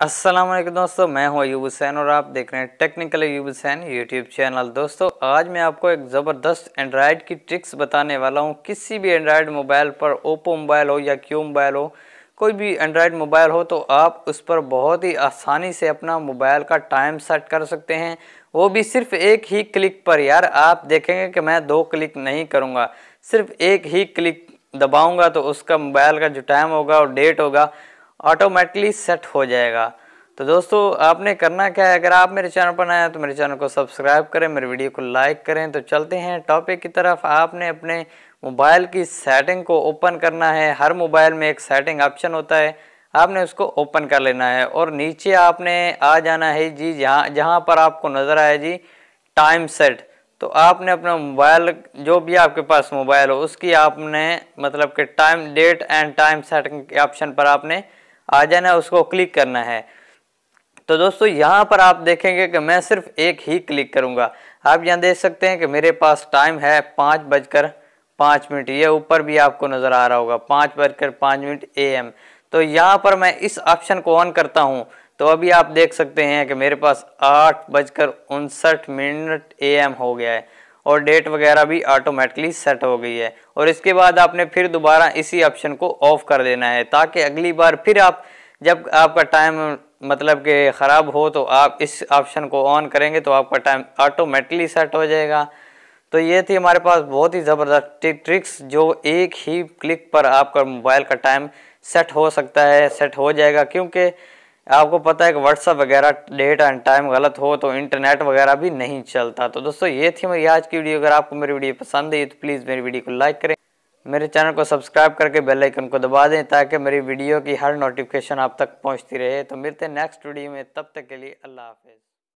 असलम दोस्तों मैं हूँ अयूब हुसैन और आप देख रहे हैं technical Ayub Hussain YouTube channel दोस्तों आज मैं आपको एक ज़बरदस्त एंड्राइड की ट्रिक्स बताने वाला हूँ किसी भी एंड्राइड मोबाइल पर ओप्पो मोबाइल हो या क्यू मोबाइल हो कोई भी एंड्राइड मोबाइल हो तो आप उस पर बहुत ही आसानी से अपना मोबाइल का टाइम सेट कर सकते हैं वो भी सिर्फ एक ही क्लिक पर यार आप देखेंगे कि मैं दो क्लिक नहीं करूँगा सिर्फ एक ही क्लिक दबाऊँगा तो उसका मोबाइल का जो टाइम होगा और डेट होगा ऑटोमेटिकली सेट हो जाएगा तो दोस्तों आपने करना क्या है अगर आप मेरे चैनल पर नए हैं तो मेरे चैनल को सब्सक्राइब करें मेरे वीडियो को लाइक करें तो चलते हैं टॉपिक की तरफ आपने अपने मोबाइल की सेटिंग को ओपन करना है हर मोबाइल में एक सेटिंग ऑप्शन होता है आपने उसको ओपन कर लेना है और नीचे आपने आ जाना है जी जहाँ जहाँ पर आपको नज़र आए जी टाइम सेट तो आपने अपना मोबाइल जो भी आपके पास मोबाइल हो उसकी आपने मतलब कि time date and time setting के ऑप्शन पर आपने आ जाना है उसको क्लिक करना है तो दोस्तों यहाँ पर आप देखेंगे कि मैं सिर्फ एक ही क्लिक करूँगा आप यहाँ देख सकते हैं कि मेरे पास टाइम है पाँच बजकर पाँच मिनट ये ऊपर भी आपको नज़र आ रहा होगा पाँच बजकर पाँच मिनट ए एम तो यहाँ पर मैं इस ऑप्शन को ऑन करता हूँ तो अभी आप देख सकते हैं कि मेरे पास आठ बजकर उनसठ मिनट ए एम हो गया है और डेट वगैरह भी ऑटोमेटिकली सेट हो गई है और इसके बाद आपने फिर दोबारा इसी ऑप्शन को ऑफ कर देना है ताकि अगली बार फिर आप जब आपका टाइम मतलब कि ख़राब हो तो आप इस ऑप्शन को ऑन करेंगे तो आपका टाइम ऑटोमेटिकली सेट हो जाएगा तो ये थी हमारे पास बहुत ही ज़बरदस्त ट्रिक्स जो एक ही क्लिक पर आपका मोबाइल का टाइम सेट हो सकता है सेट हो जाएगा क्योंकि आपको पता है कि व्हाट्सअप वगैरह डेट एंड टाइम गलत हो तो इंटरनेट वगैरह भी नहीं चलता तो दोस्तों ये थी मेरी आज की वीडियो अगर आपको मेरी वीडियो पसंद आई तो प्लीज़ मेरी वीडियो को लाइक करें मेरे चैनल को सब्सक्राइब करके बेल आइकन को दबा दें ताकि मेरी वीडियो की हर नोटिफिकेशन आप तक पहुंचती रहे तो मिलते हैं नेक्स्ट वीडियो में तब तक के लिए अल्लाह हाफिज़